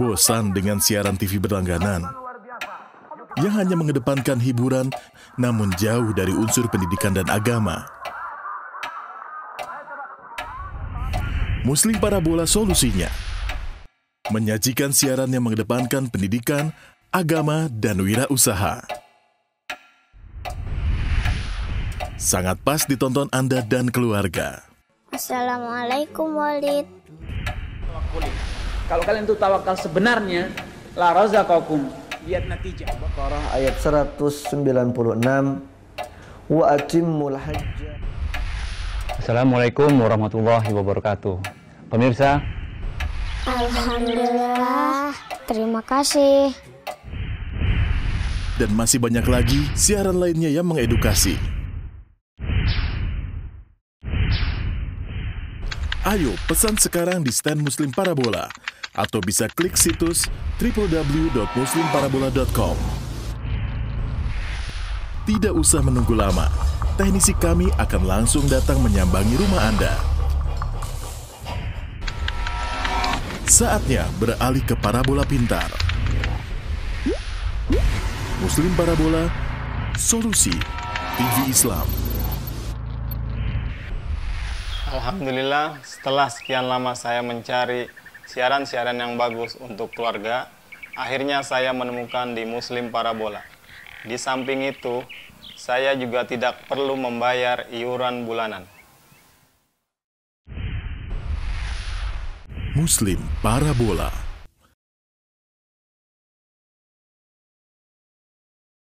Bosan dengan siaran TV berlangganan yang hanya mengedepankan hiburan namun jauh dari unsur pendidikan dan agama. Muslim Parabola solusinya menyajikan siaran yang mengedepankan pendidikan, agama, dan wirausaha. Sangat pas ditonton Anda dan keluarga. Assalamualaikum Walid tawakkuli. Kalau kalian itu tawakal sebenarnya, la razaqakum. Lihat natijah. Baqarah ayat 196 wa atimmul hajj. Assalamualaikum warahmatullahi wabarakatuh. Pemirsa, Alhamdulillah, terima kasih. Dan masih banyak lagi siaran lainnya yang mengedukasi. Ayo pesan sekarang di stand Muslim Parabola atau bisa klik situs www.muslimparabola.com. Tidak usah menunggu lama, teknisi kami akan langsung datang menyambangi rumah Anda. Saatnya beralih ke parabola pintar. Muslim Parabola, solusi TV Islam. Alhamdulillah, setelah sekian lama saya mencari siaran-siaran yang bagus untuk keluarga, akhirnya saya menemukan di Muslim Parabola. Di samping itu, saya juga tidak perlu membayar iuran bulanan. Muslim Parabola